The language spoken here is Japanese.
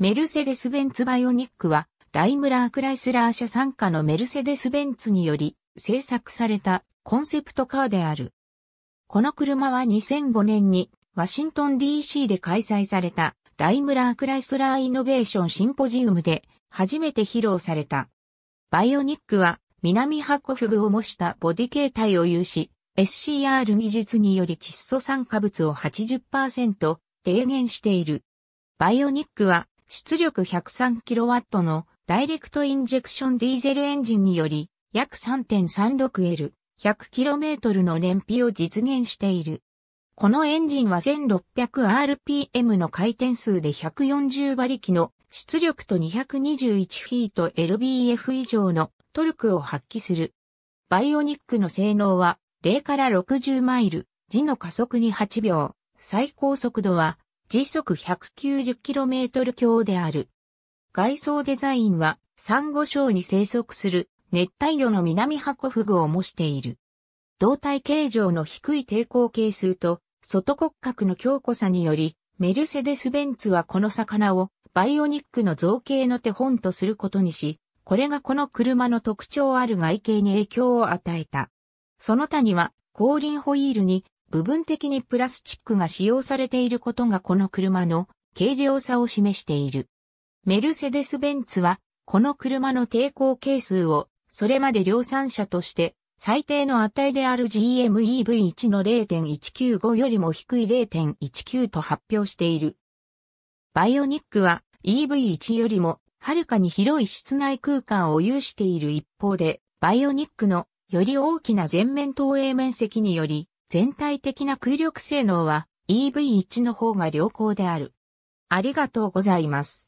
メルセデス・ベンツ・バイオニックは、ダイムラー・クライスラー社参加のメルセデス・ベンツにより制作されたコンセプトカーである。この車は2005年にワシントン DC で開催されたダイムラー・クライスラー・イノベーション・シンポジウムで初めて披露された。バイオニックは南ハコフグを模したボディ形態を有し、SCR 技術により窒素酸化物を80%低減している。バイオニックは出力 103kW のダイレクトインジェクションディーゼルエンジンにより約 3.36L 100km の燃費を実現している。このエンジンは 1600rpm の回転数で140馬力の出力と221フィート lbf 以上のトルクを発揮する。バイオニックの性能は0から60マイル、時の加速に8秒、最高速度は時速 190km 強である。外装デザインは、サンゴ礁に生息する熱帯魚の南ハコフグを模している。胴体形状の低い抵抗係数と外骨格の強固さにより、メルセデス・ベンツはこの魚をバイオニックの造形の手本とすることにし、これがこの車の特徴ある外形に影響を与えた。その他には後輪ホイールに部分的にプラスチックが使用されていることがこの車の軽量さを示している。メルセデス・ベンツは、この車の抵抗係数を、それまで量産車として、最低の値である GMEV1 の0.195よりも低い0.19と発表している。バイオニックは EV1 よりもはるかに広い室内空間を有している一方で、バイオニックのより大きな全面投影面積により、全体的な空力性能は EV1 の方が良好である。ありがとうございます。